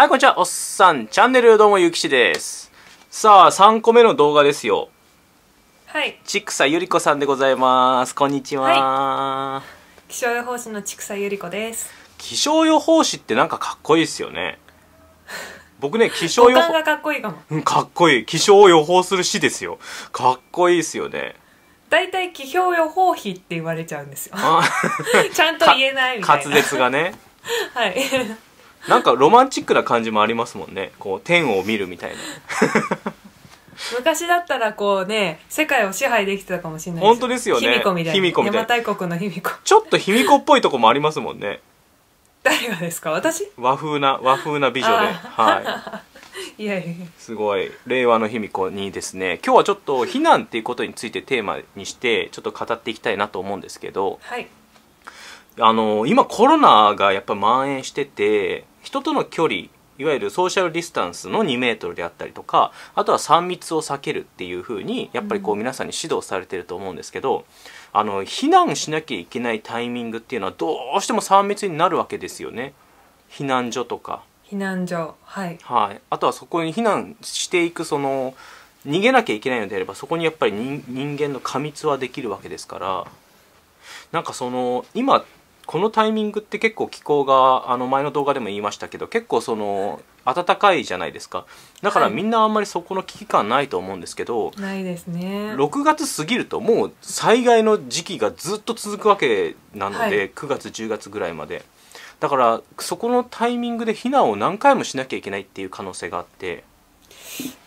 はい、こんにちは。おっさん、チャンネルどうもゆきしです。さあ、3個目の動画ですよ。はい。ちくさゆりこさんでございます。こんにちは。はい、気象予報士のちくさゆりこです。気象予報士ってなんかかっこいいですよね。僕ね、気象予報。がかっこいいかも。うん、かっこいい。気象を予報する士ですよ。かっこいいですよね。大体気象予報士って言われちゃうんですよ。ちゃんと言えないみたいな。滑舌がね。はい。なんかロマンチックな感じもありますもんねこう天を見るみたいな昔だったらこうね世界を支配できてたかもしれない本当ですよね卑弥呼みたいな邪馬台国の卑弥呼ちょっと卑弥呼っぽいとこもありますもんね誰がですか私和風な和風な美女ではい いやいやすごい令和の卑弥呼にですね今日はちょっと避難っていうことについてテーマにしてちょっと語っていきたいなと思うんですけど、はい、あの今コロナがやっぱ蔓延してて人との距離いわゆるソーシャルディスタンスの2メートルであったりとかあとは3密を避けるっていうふうにやっぱりこう皆さんに指導されてると思うんですけどあの避難しなきゃいけないタイミングっていうのはどうしても3密になるわけですよね避難所とか。避難所はい、はい、あとはそこに避難していくその逃げなきゃいけないのであればそこにやっぱり人間の過密はできるわけですからなんかその今このタイミングって結構気候があの前の動画でも言いましたけど結構その暖かいじゃないですかだからみんなあんまりそこの危機感ないと思うんですけど、はい、ないですね6月過ぎるともう災害の時期がずっと続くわけなので、はい、9月10月ぐらいまでだからそこのタイミングで避難を何回もしなきゃいけないっていう可能性があって。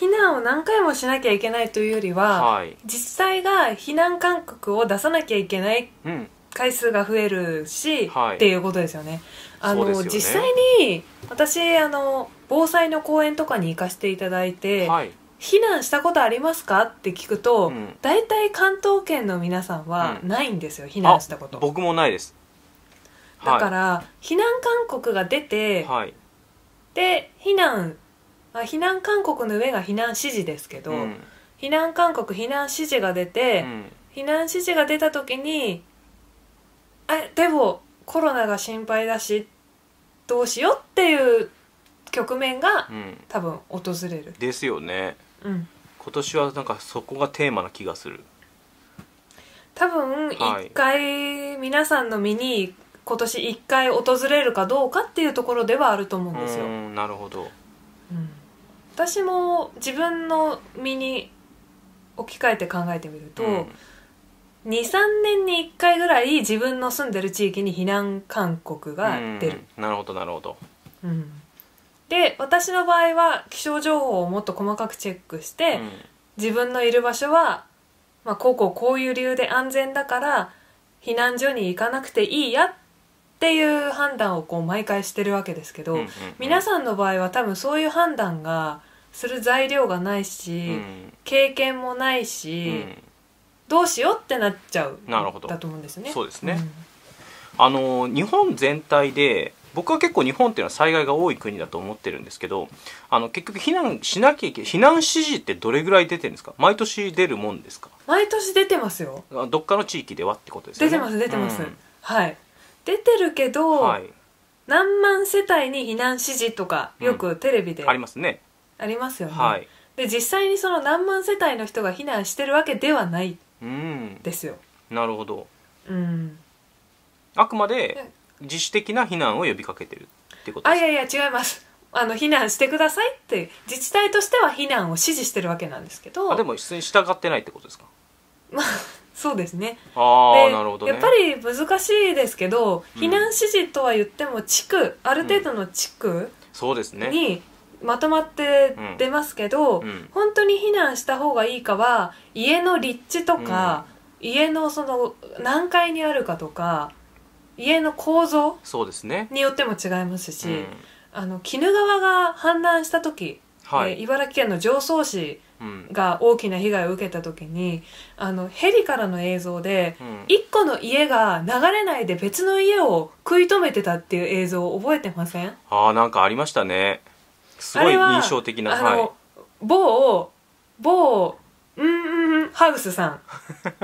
避難を何回もしなきゃいけないというよりは、はい、実際が避難勧告を出さなきゃいけない回数が増えるし、はい、っていうことですよね。あの、ね、実際に私あの防災の講演とかに行かせていただいて、はい、避難したことありますかって聞くと、うん、大体関東圏の皆さんはないんですよ、うん、避難したこと僕もないですだから、はい、避難勧告が出て、はい、で避難、まあ、避難勧告の上が避難指示ですけど、うん、避難勧告避難指示が出て、避難指示が出た時にえでもコロナが心配だしどうしようっていう局面がうん多分訪れる、ですよねうん、今年はなんかそこがテーマな気がする多分一回皆さんの身に今年一回訪れるかどうかっていうところではあると思うんですよ、んなるほどうん私も自分の身に置き換えて考えてみると、うん23年に1回ぐらい自分の住んでる地域に避難勧告が出る、なるほどなるほど、うん、で私の場合は気象情報をもっと細かくチェックして、うん、自分のいる場所は、まあ、こうこうこういう理由で安全だから避難所に行かなくていいやっていう判断をこう毎回してるわけですけど、うんうんうん、皆さんの場合は多分そういう判断がする材料がないし、うん、経験もないし。うんどうしようってなっちゃうなるほどだと思うんですよね。そうですね、うん、あの日本全体で僕は結構日本っていうのは災害が多い国だと思ってるんですけどあの結局避難しなきゃいけない避難指示ってどれぐらい出てるんですか毎年出るもんですか毎年出てますよどっかの地域ではってことですね出てます出てます、うん、はい出てるけど、はい、何万世帯に避難指示とかよくテレビで、うん、ありますねありますよね、はい、で実際にその何万世帯の人が避難してるわけではないうんですよ。なるほどうん、あくまで自主的な避難を呼びかけてるってことあですいやいや違いますあの避難してくださいって自治体としては避難を指示してるわけなんですけどあでも出に従ってないってことですかまあそうですねああなるほどねやっぱり難しいですけど避難指示とは言っても地区、ある程度の地区そうですねにまとまって出ますけど、うん、本当に避難した方がいいかは家の立地とか、うん、家のその何階にあるかとか家の構造によっても違いますし、ねうん、あの鬼怒川が氾濫した時、はい、茨城県の常総市が大きな被害を受けた時に、あのヘリからの映像で、う1個の家が流れないで別の家を食い止めてたっていう映像を覚えてませんあなんかありましたねすごい印象的なあの、はい、某某うんうんハウスさん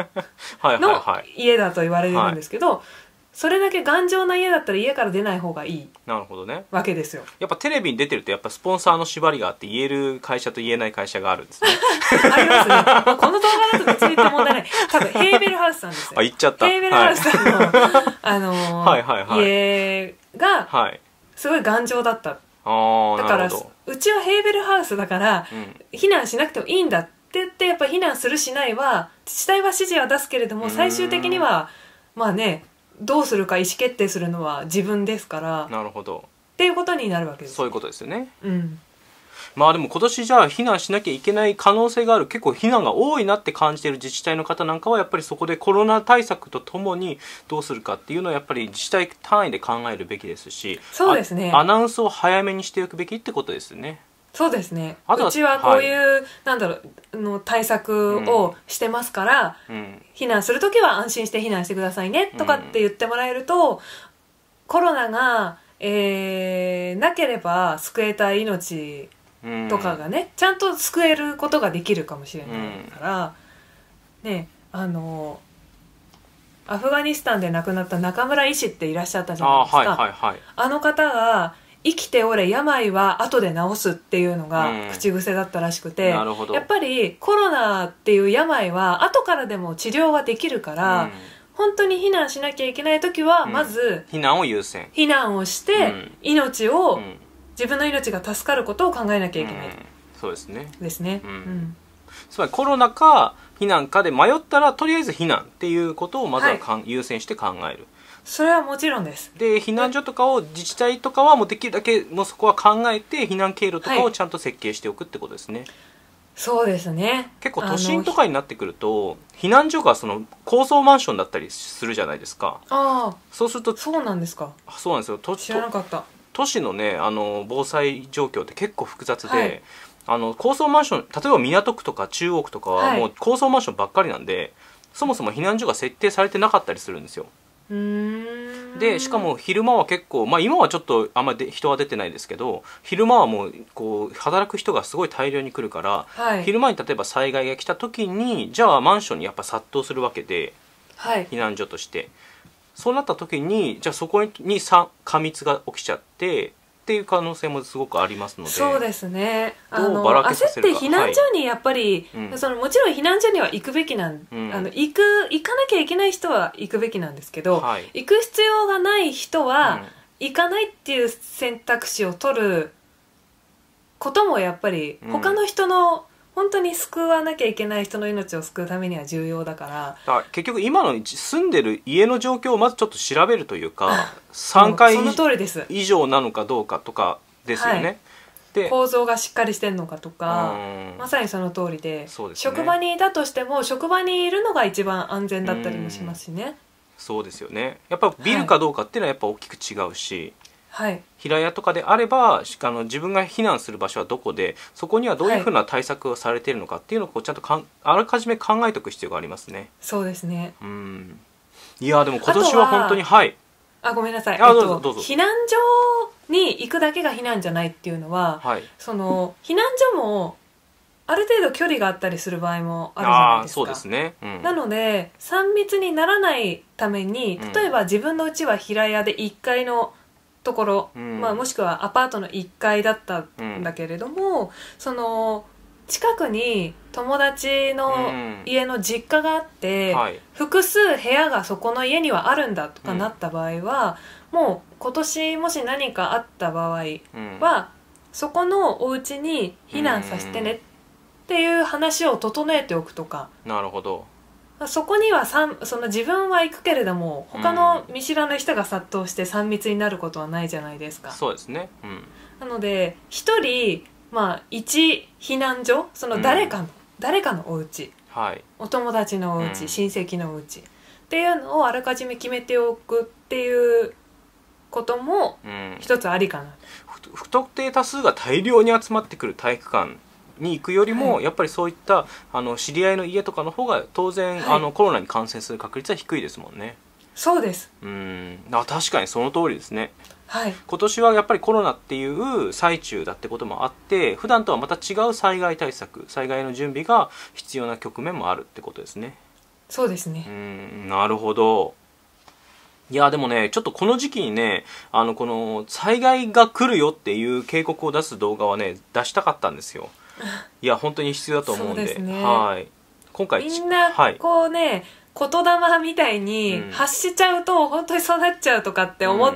の家だと言われるんですけど、はいはいはいそれだけ頑丈な家だったら家から出ない方がいいなるほどねわけですよやっぱテレビに出てるとやっぱスポンサーの縛りがあって言える会社と言えない会社があるんですね ありますね、この動画だと別に言って問題ない多分ヘーベルハウスさんですよあ言っちゃったヘーベルハウスさんの、はい、あのはいはいはい、家がすごい頑丈だっただからうちはヘーベルハウスだから、うん、避難しなくてもいいんだって言ってやっぱ避難するしないは自治体は指示は出すけれども最終的にはまあねどうするか意思決定するのは自分ですからなるほどっていうことになるわけですそういうことですよね。うんまあでも今年じゃあ避難しなきゃいけない可能性がある結構避難が多いなって感じている自治体の方なんかはやっぱりそこでコロナ対策とともにどうするかっていうのはやっぱり自治体単位で考えるべきですしそうですねアナウンスを早めにしておくべきってことですね。そうですねうちはこういう、はい、なんだろうの対策をしてますから、うん避難する時は安心して避難してくださいねとかって言ってもらえると、コロナが、えー、なければ救えた命とかがねちゃんと救えることができるかもしれないから、ねあのアフガニスタンで亡くなった中村医師っていらっしゃったじゃないですか。あはいはいはい、あの方が生きておれ病は後で治すっていうのが口癖だったらしくて、うん、やっぱりコロナっていう病は後からでも治療はできるから、うん、本当に避難しなきゃいけない時はまず、うん、避難を優先避難をして、命を自分の命が助かることを考えなきゃいけない、うん、そうですねですね、うん、つまりコロナか避難かで迷ったらとりあえず避難っていうことをまずはかん、はい、優先して考えるそれはもちろんですで避難所とかを自治体とかはもうできるだけもうそこは考えて避難経路とかをちゃんと設計しておくってことですね、はい、そうですね結構都心とかになってくると避難所がその高層マンションだったりするじゃないですかああそうするとそうなんですかそうなんですよ知らなかった都市のねあの防災状況って結構複雑で、はい、あの高層マンション例えば港区とか中央区とかはもう高層マンションばっかりなんで、はい、そもそも避難所が設定されてなかったりするんですよ。でしかも昼間は結構、まあ、今はちょっとあんまり人は出てないですけど昼間はもうこう働く人がすごい大量に来るから、はい、昼間に例えば災害が来た時にじゃあマンションにやっぱ殺到するわけで、避難所として。そうなった時にじゃあそこに過密が起きちゃってっていう可能性もすごくありますのでそうですねあの焦って避難所にやっぱり、はいうん、そのもちろん避難所には行くべきなん、うん、あの行く行かなきゃいけない人は行くべきなんですけど、はい、行く必要がない人は、行かないっていう選択肢を取ることもやっぱり他の人の、本当に救わなきゃいけない人の命を救うためには重要だからだから結局今の住んでる家の状況をまずちょっと調べるというか3階以上なのかどうかとかですよね。はい構造がしっかりしてるのかとかまさにその通りで、ね、職場にいたとしても職場にいるのが一番安全だったりもしますしね。そうですよねやっぱビルかどうかっていうのはやっぱ大きく違うし、はい、平屋とかであればあの自分が避難する場所はどこでそこにはどういうふうな対策をされているのかっていうのをこうちゃんとかんあらかじめ考えておく必要がありますね。そうですねうんいやでも今年は本当にはいあごめんなさい、えっと、避難所に行くだけが避難じゃないっていうのは、はい、その避難所もある程度距離があったりする場合もあるじゃないですか。そうですね、うん、なので3密にならないために例えば自分の家は平屋で1階の、うんところ、うん、まあ、もしくはアパートの1階だったんだけれども、うん、その近くに友達の家の実家があって、うんはい、複数部屋がそこの家にはあるんだとかなった場合は、もう今年もし何かあった場合は、そこのお家に避難させてねっていう話を整えておくとか。なるほどそこにはその自分は行くけれども他の見知らぬ人が殺到して3密になることはないじゃないですか。そうですね、うん、なので1人、まあ、1避難所その誰かの、うん、誰かのお家、はい、お友達のお家、うん、親戚のお家っていうのをあらかじめ決めておくっていうことも一つありかな、うん、不特定多数が大量に集まってくる体育館に行くよりも、はい、やっぱりそういったあの知り合いの家とかの方が当然、はい、あのコロナに感染する確率は低いですもんね。そうですうんあ確かにその通りですね。はい、今年はやっぱりコロナっていう最中だってこともあって普段とはまた違う災害対策災害の準備が必要な局面もあるってことですね。そうですねうんなるほどいやでもねちょっとこの時期にねあのこの災害が来るよっていう警告を出す動画はね出したかったんですよ。いや本当に必要だと思うんででね、はい今回みんなこうね、はい言霊みたいに発しちゃうと本当にそうなっちゃうとかって思っ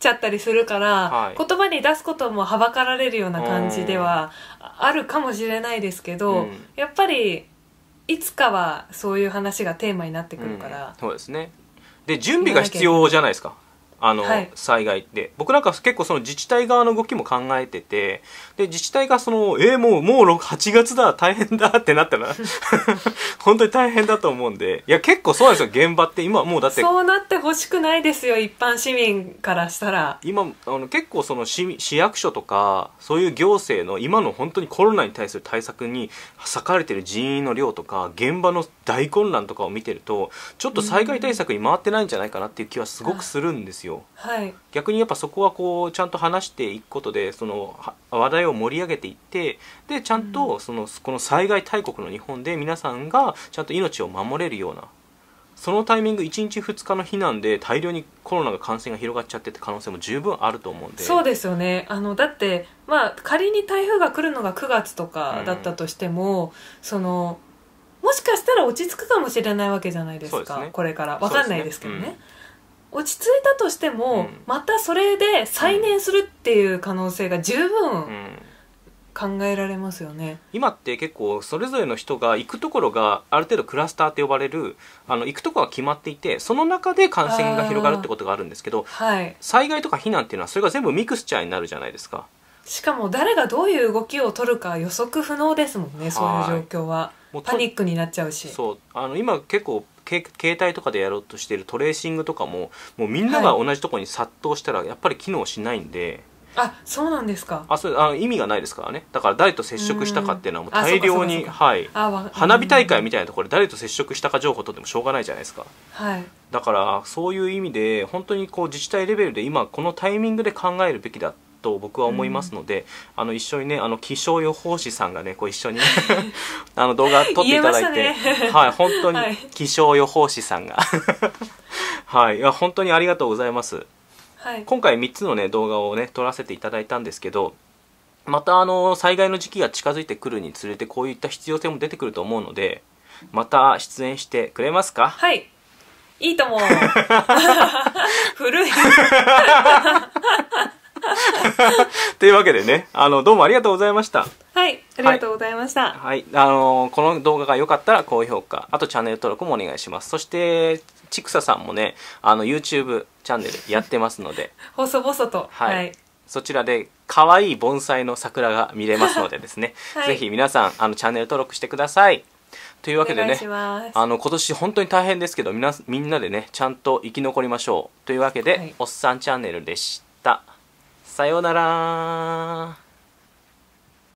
ちゃったりするから、うん、言葉に出すこともはばかられるような感じではあるかもしれないですけど、うん、やっぱりいつかはそういう話がテーマになってくるから、うん、そうですねで準備が必要じゃないですかあの、災害って僕なんか結構その自治体側の動きも考えててで自治体がそのえー、もうもう8月だ大変だってなったら 本当に大変だと思うんでいや結構そうなんですよ現場って今もうだってそうなってほしくないですよ一般市民からしたら今あの結構その市市役所とかそういう行政の今の本当にコロナに対する対策に割かれてる人員の量とか現場の大混乱とかを見てるとちょっと災害対策に回ってないんじゃないかなっていう気はすごくするんですよ、うんよ、はい、逆にやっぱそこはこうちゃんと話していくことでその話題を盛り上げていってでちゃんとその、うん、この災害大国の日本で皆さんがちゃんと命を守れるようなそのタイミング1日2日の避難で大量にコロナが感染が広がっちゃってって可能性も十分あると思うんでそうですよねあのだって、まあ、仮に台風が来るのが9月とかだったとしても、うん、そのもしかしたら落ち着くかもしれないわけじゃないですか、ね、これから分かんないですけどね。落ち着いたとしても、うんまたそれで再燃するっていう可能性が十分考えられますよね。今って結構それぞれの人が行くところがある程度クラスターと呼ばれるあの行くところが決まっていてその中で感染が広がるってことがあるんですけどはい。災害とか避難っていうのはそれが全部ミクスチャーになるじゃないですかしかも誰がどういう動きを取るか予測不能ですもんね、そういう状況は。パニックになっちゃうし。そうあの今結構携帯とかでやろうとしているトレーシングとかももうみんなが同じところに殺到したらやっぱり機能しないんで。はい、あそうなんですかあそうあ意味がないですからねだから誰と接触したかっていうのはもう大量に、はい、花火大会みたいなところで誰と接触したか情報取ってもしょうがないじゃないですか、はい、だからそういう意味で本当にこう自治体レベルで今このタイミングで考えるべきだってと僕は思いますので、うん、あの一緒にねあの気象予報士さんがねこう一緒に、あの動画撮っていただいて、ね、はい本当に気象予報士さんが はいいや本当にありがとうございます、はい、今回3つのね動画をね撮らせていただいたんですけどまたあの災害の時期が近づいてくるにつれてこういった必要性も出てくると思うのでまた出演してくれますかはいいいと思う 古い というわけでねあのどうもありがとうございましたはいありがとうございました、はい、はい、あのこの動画が良かったら高評価あとチャンネル登録もお願いしますそしてちくささんもねあの YouTube チャンネルやってますので 細々と、はい、はい、そちらで可愛い盆栽の桜が見れますのでですね、はい、ぜひ皆さんあのチャンネル登録してくださいというわけでねあの今年本当に大変ですけどみんなでねちゃんと生き残りましょうというわけで、はい、おっさんチャンネルでしたさようなら